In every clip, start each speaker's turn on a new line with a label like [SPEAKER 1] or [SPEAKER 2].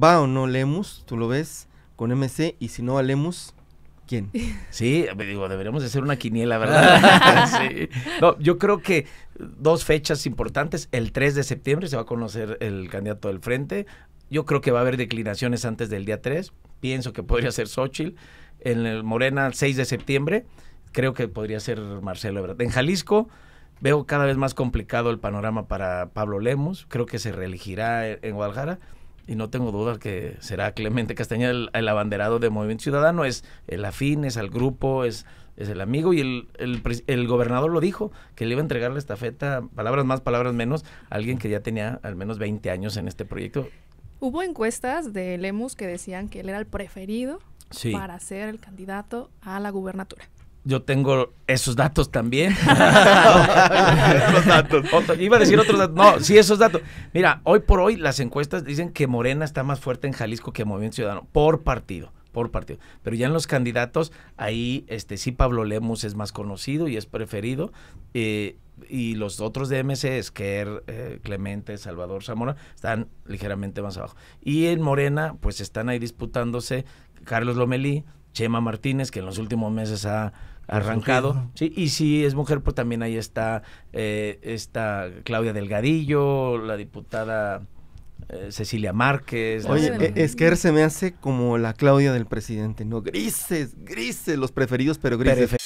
[SPEAKER 1] ¿Va o no Lemus? ¿Tú lo ves con MC? Y si no va Lemus, ¿quién? Sí, me digo, deberíamos hacer una quiniela, ¿verdad? yo creo que dos fechas importantes. El 3 de septiembre se va a conocer el candidato del frente. Yo creo que va a haber declinaciones antes del día 3. Pienso que podría ser Xochitl. En el Morena, el 6 de septiembre, creo que podría ser Marcelo Ebrard. En Jalisco, veo cada vez más complicado el panorama para Pablo Lemos. Creo que se reelegirá en Guadalajara y no tengo duda que será Clemente Castaña el, abanderado de Movimiento Ciudadano, es el afín, es al grupo, es, es el amigo y el, gobernador lo dijo, que le iba a entregar la estafeta, palabras más, palabras menos, a alguien que ya tenía al menos 20 años en este proyecto. Hubo encuestas de Lemus que decían que él era el preferido para ser el candidato a la gubernatura yo tengo esos datos también. datos. iba a decir otros datos. No, sí, esos datos. Mira, hoy por hoy las encuestas dicen que Morena está más fuerte en Jalisco que Movimiento Ciudadano, por partido por partido. Pero ya en los candidatos, ahí este sí Pablo Lemus es más conocido y es preferido. Eh, y los otros de MC, Esquer, eh, Clemente, Salvador Zamora, están ligeramente más abajo. Y en Morena, pues están ahí disputándose Carlos Lomelí, Chema Martínez, que en los últimos meses ha arrancado. Sí, y si es mujer, pues también ahí está, eh, Claudia Delgadillo, la diputada eh, Cecilia Márquez. Oye, que Esquer se me hace como la Claudia del presidente, ¿no? Grises, grises, los preferidos, pero grises.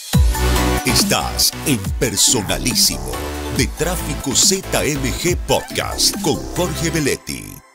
[SPEAKER 1] Estás en Personalísimo de Tráfico ZMG Podcast con Jorge Beletti.